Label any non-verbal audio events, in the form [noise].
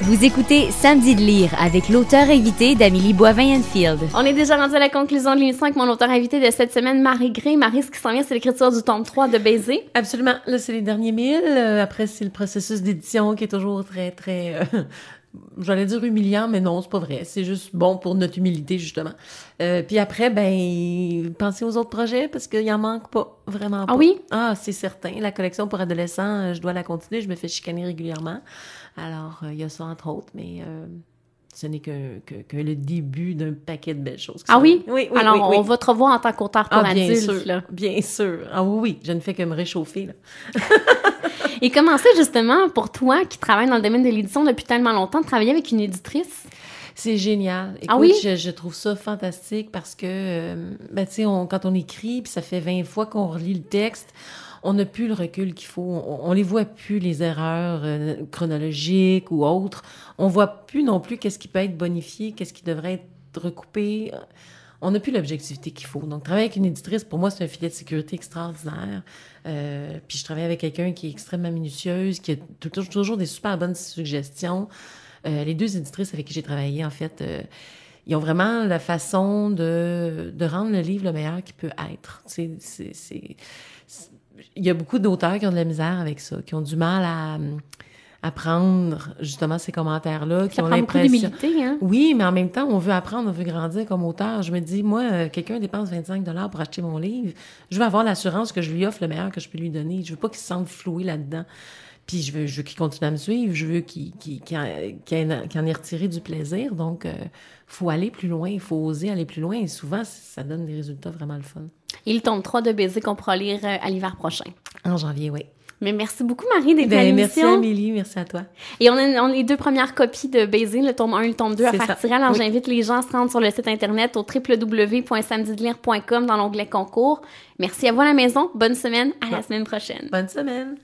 Vous écoutez Samedi de lire avec l'auteur invité d'Amélie Boivin-Enfield. On est déjà rendu à la conclusion de l'émission avec mon auteur invité de cette semaine, Marie Gray. Marie, ce qui s'en vient, c'est l'écriture du tome 3 de Baiser. Absolument. Là, c'est les derniers mille. Euh, après, c'est le processus d'édition qui est toujours très, très euh, j'allais dire humiliant, mais non, c'est pas vrai. C'est juste bon pour notre humilité, justement. Euh, puis après, ben, pensez aux autres projets parce qu'il en manque pas, vraiment ah pas. Ah oui? Ah, c'est certain. La collection pour adolescents, euh, je dois la continuer. Je me fais chicaner régulièrement. Alors, euh, il y a ça, entre autres, mais ce n'est que, le début d'un paquet de belles choses. Ah oui? oui? Alors, on va te revoir en tant qu'auteur pour ah, bien Sûr, Bien sûr. Ah oui, je ne fais que me réchauffer. [laughs] Et comment justement pour toi qui travaille dans le domaine de l'édition depuis tellement longtemps de travailler avec une éditrice? C'est génial. ah oui? Je, trouve ça fantastique parce que, euh, ben, tu sais, quand on écrit, puis ça fait 20 fois qu'on relit le texte, on n'a plus le recul qu'il faut. On, ne les voit plus, les erreurs euh, chronologiques ou autres. On voit plus non plus qu'est-ce qui peut être bonifié, qu'est-ce qui devrait être recoupé on n'a plus l'objectivité qu'il faut. Donc, travailler avec une éditrice, pour moi, c'est un filet de sécurité extraordinaire. Euh, puis je travaille avec quelqu'un qui est extrêmement minutieuse, qui a toujours, toujours des super bonnes suggestions. Euh, les deux éditrices avec qui j'ai travaillé, en fait, euh, ils ont vraiment la façon de, rendre le livre le meilleur qu'il peut être. il y a beaucoup d'auteurs qui ont de la misère avec ça, qui ont du mal à prendre justement ces commentaires-là, qui ont l'impression. Hein? Oui, mais en même temps, on veut apprendre, on veut grandir comme auteur. Je me dis, moi, euh, quelqu'un dépense 25 dollars pour acheter mon livre, je veux avoir l'assurance que je lui offre le meilleur que je peux lui donner. Je veux pas qu'il se sente floué là-dedans. Puis je veux, je veux continue à me suivre, je veux qu'il qu en ait retiré du plaisir. Donc, il euh, faut aller plus loin, il faut oser aller plus loin. Et souvent, ça donne des résultats vraiment le fun. Et le tombe 3 de baiser qu'on pourra lire euh, à l'hiver prochain. En janvier, oui. Mais merci beaucoup, Marie, d'être ben, venue. Merci, Amélie. Merci à toi. Et on a, les deux premières copies de Baiser, le tome 1 et le tome 2 à partir Alors, j'invite les gens à se rendre sur le site Internet au www.samedidelire.com dans l'onglet concours. Merci à vous à la maison. Bonne semaine. À la semaine prochaine. Bonne semaine.